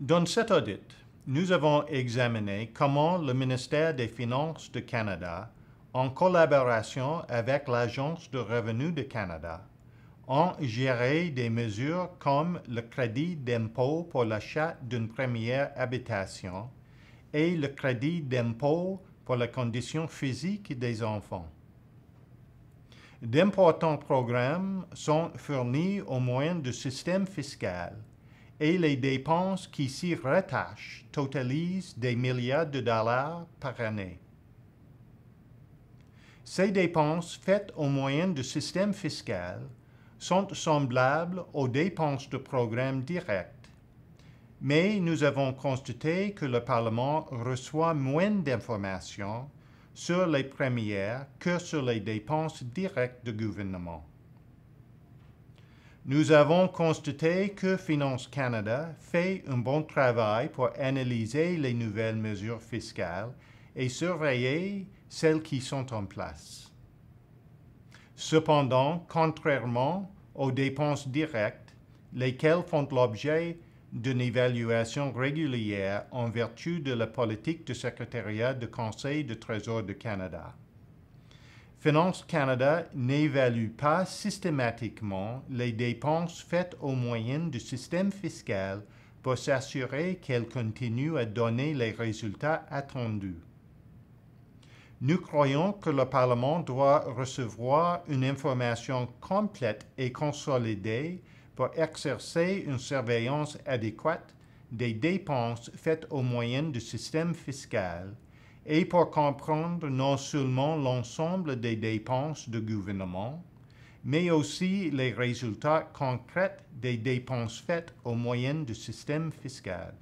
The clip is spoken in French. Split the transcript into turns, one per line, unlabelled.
Dans cet audit, nous avons examiné comment le ministère des Finances du Canada, en collaboration avec l'Agence de revenus du Canada, ont géré des mesures comme le crédit d'impôt pour l'achat d'une première habitation et le crédit d'impôt pour la condition physique des enfants. D'importants programmes sont fournis au moyen du système fiscal – et les dépenses qui s'y rattachent totalisent des milliards de dollars par année. Ces dépenses faites au moyen du système fiscal sont semblables aux dépenses de programmes directs, mais nous avons constaté que le Parlement reçoit moins d'informations sur les premières que sur les dépenses directes du gouvernement. Nous avons constaté que Finance Canada fait un bon travail pour analyser les nouvelles mesures fiscales et surveiller celles qui sont en place. Cependant, contrairement aux dépenses directes, lesquelles font l'objet d'une évaluation régulière en vertu de la politique du secrétariat du Conseil du Trésor du Canada. Finance Canada n'évalue pas systématiquement les dépenses faites au moyen du système fiscal pour s'assurer qu'elles continuent à donner les résultats attendus. Nous croyons que le Parlement doit recevoir une information complète et consolidée pour exercer une surveillance adéquate des dépenses faites au moyen du système fiscal et pour comprendre non seulement l'ensemble des dépenses du gouvernement, mais aussi les résultats concrets des dépenses faites au moyen du système fiscal.